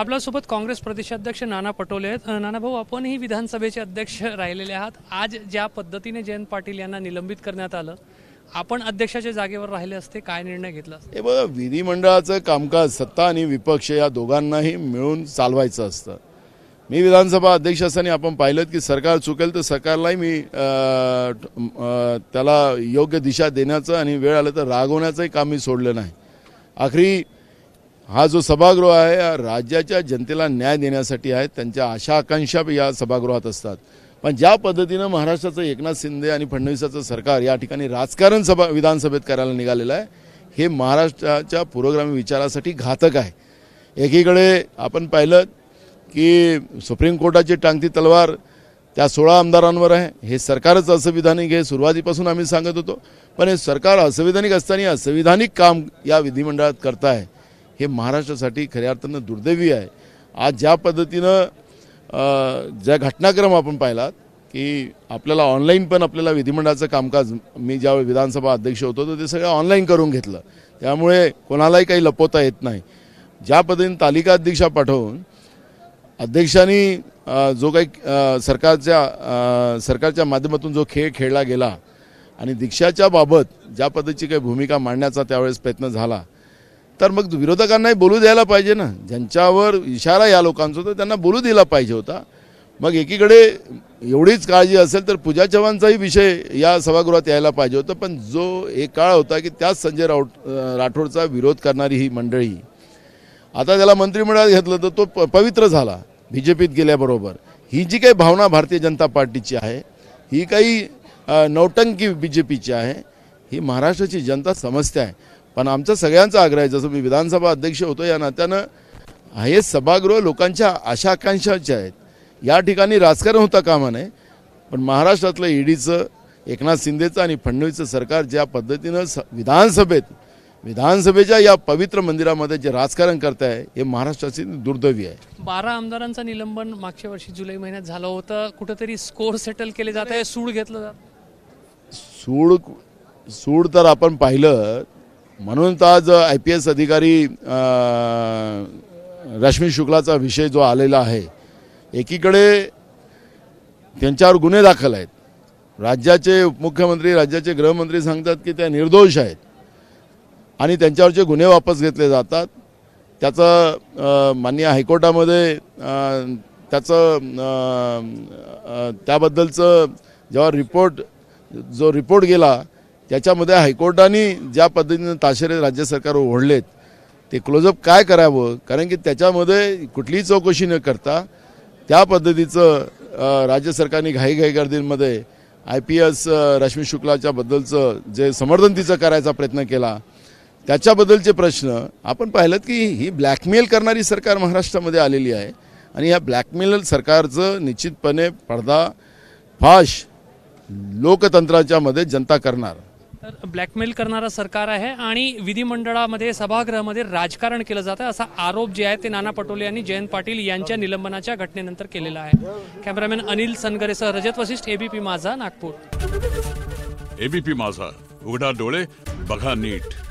आपल्यासोबत काँग्रेस प्रदेशाध्यक्ष नाना पटोले आहेत नाना भाऊ आपणही विधानसभेचे अध्यक्ष राहिलेले आहात आज ज्या पद्धतीने जयंत पाटील यांना निलंबित करण्यात आलं आपण अध्यक्षाच्या जागेवर राहिले असते काय निर्णय घेतला हे बघा विधिमंडळाचं कामकाज सत्ता आणि विपक्ष या दोघांनाही मिळून चालवायचं असतं मी विधानसभा अध्यक्ष असताना आपण पाहिलं की सरकार चुकेल तर सरकारलाही मी त्याला योग्य दिशा देण्याचं आणि वेळ आलं तर रागवण्याचंही काम मी सोडलं नाही आखरी हा जो सभागृह आहे हा राज्याच्या जनतेला न्याय देण्यासाठी आहे त्यांच्या आशा आकांक्षा या सभागृहात असतात पण ज्या पद्धतीनं महाराष्ट्राचं एकनाथ शिंदे आणि फडणवीसाचं सरकार या ठिकाणी राजकारण सभा विधानसभेत करायला निघालेलं आहे हे महाराष्ट्राच्या पुरोग्रामी विचारासाठी घातक आहे एकीकडे आपण पाहिलं की सुप्रीम कोर्टाची टांगती तलवार त्या सोळा आमदारांवर आहे हे सरकारच असंविधानिक हे सुरुवातीपासून आम्ही सांगत होतो पण हे सरकार असंविधानिक असताना असंविधानिक काम या विधिमंडळात करत आहे हे महाराष्ट्रासाठी खऱ्या अर्थानं दुर्दैवी आहे आज ज्या पद्धतीनं ज्या घटनाक्रम आपण पाहिलात की आपल्याला ऑनलाईन पण आपल्याला विधिमंडळाचं कामकाज मी ज्यावेळी विधानसभा अध्यक्ष होतो तर ते सगळं ऑनलाईन करून घेतलं त्यामुळे कोणालाही काही लपवता येत नाही ज्या पद्धतीने तालिका अध्यक्षा पाठवून अध्यक्षांनी जो काही सरकारच्या सरकारच्या माध्यमातून जो खेळ खेळला गेला आणि दीक्षाच्या बाबत ज्या पद्धतीची काही भूमिका मांडण्याचा त्यावेळेस प्रयत्न झाला तर मग विरोधकांनाही बोलू द्यायला पाहिजे ना ज्यांच्यावर इशारा या लोकांचा होता त्यांना बोलू दिला पाहिजे होता मग एकीकडे एवढीच काळजी असेल तर पूजा चव्हाणचाही विषय या सभागृहात यायला पाहिजे होता पण जो एक काळ होता की त्याच संजय राऊत राठोडचा विरोध करणारी ही मंडळी आता त्याला मंत्रिमंडळात घेतलं तर तो प पवित्र झाला बी जे पीत गेल्याबरोबर ही जी काही भावना भारतीय जनता पार्टीची आहे ही काही नौटंकी बी जे पीची आहे ही महाराष्ट्राची जनता समजते आहे पण आमचा सगळ्यांचा आग्रह आहे जसं मी विधानसभा अध्यक्ष होतो या नात्यानं हे सभागृह लोकांच्या आशा आकांक्षाचे आहेत या ठिकाणी राजकारण होता कामा नये पण महाराष्ट्रातलं ईडीचं एकनाथ शिंदेचं आणि फडणवीसचं सरकार ज्या पद्धतीनं स विधानसभेत विधानसभेच्या या पवित्र मंदिरामध्ये जे राजकारण करत आहे हे महाराष्ट्राची दुर्दैवी आहे बारा आमदारांचं निलंबन मागच्या वर्षी जुलै महिन्यात झालं होतं कुठंतरी स्कोर सेटल केले जात आहे सूड घेतलं जात सूड सूड तर आपण पाहिलं म्हणून तर आज आय पी एस अधिकारी रश्मी शुक्लाचा विषय जो आलेला आहे एकीकडे त्यांच्यावर गुन्हे दाखल आहेत राज्याचे उपमुख्यमंत्री राज्याचे गृहमंत्री सांगतात की त्या निर्दोष आहेत आणि त्यांच्यावरचे गुन्हे वापस घेतले जातात त्याचं मान्य हायकोर्टामध्ये त्याचं त्याबद्दलचं जेव्हा रिपोर्ट जो रिपोर्ट गेला त्याच्यामध्ये हायकोर्टाने ज्या पद्धतीनं ताशेरे राज्य सरकार ओढलेत ते क्लोजअप काय करावं कारण की त्याच्यामध्ये कुठलीही चौकशी न करता त्या पद्धतीचं राज्य सरकारने घाईघाई गर्दींमध्ये आय पी एस रश्मी शुक्लाच्या बद्दलचं जे समर्थन तिचं करायचा प्रयत्न केला त्याच्याबद्दलचे प्रश्न आपण पाहिलं की ही ब्लॅकमेल करणारी सरकार महाराष्ट्रामध्ये आलेली आहे आणि या ब्लॅकमेल सरकारचं निश्चितपणे पडदा फाश लोकतंत्राच्यामध्ये जनता करणार तर ब्लॅकमेल करणारं सरकार आहे आणि विधिमंडळामध्ये सभागृहामध्ये राजकारण केलं आहे असा आरोप जे आहे ते नाना पटोले आणि जयंत पाटील यांच्या निलंबनाच्या घटनेनंतर केलेला आहे कॅमेरामॅन अनिल सनगरेसह रजत वशिष्ठ एबीपी माझा नागपूर एबीपी माझा उघडा डोळे बघा नीट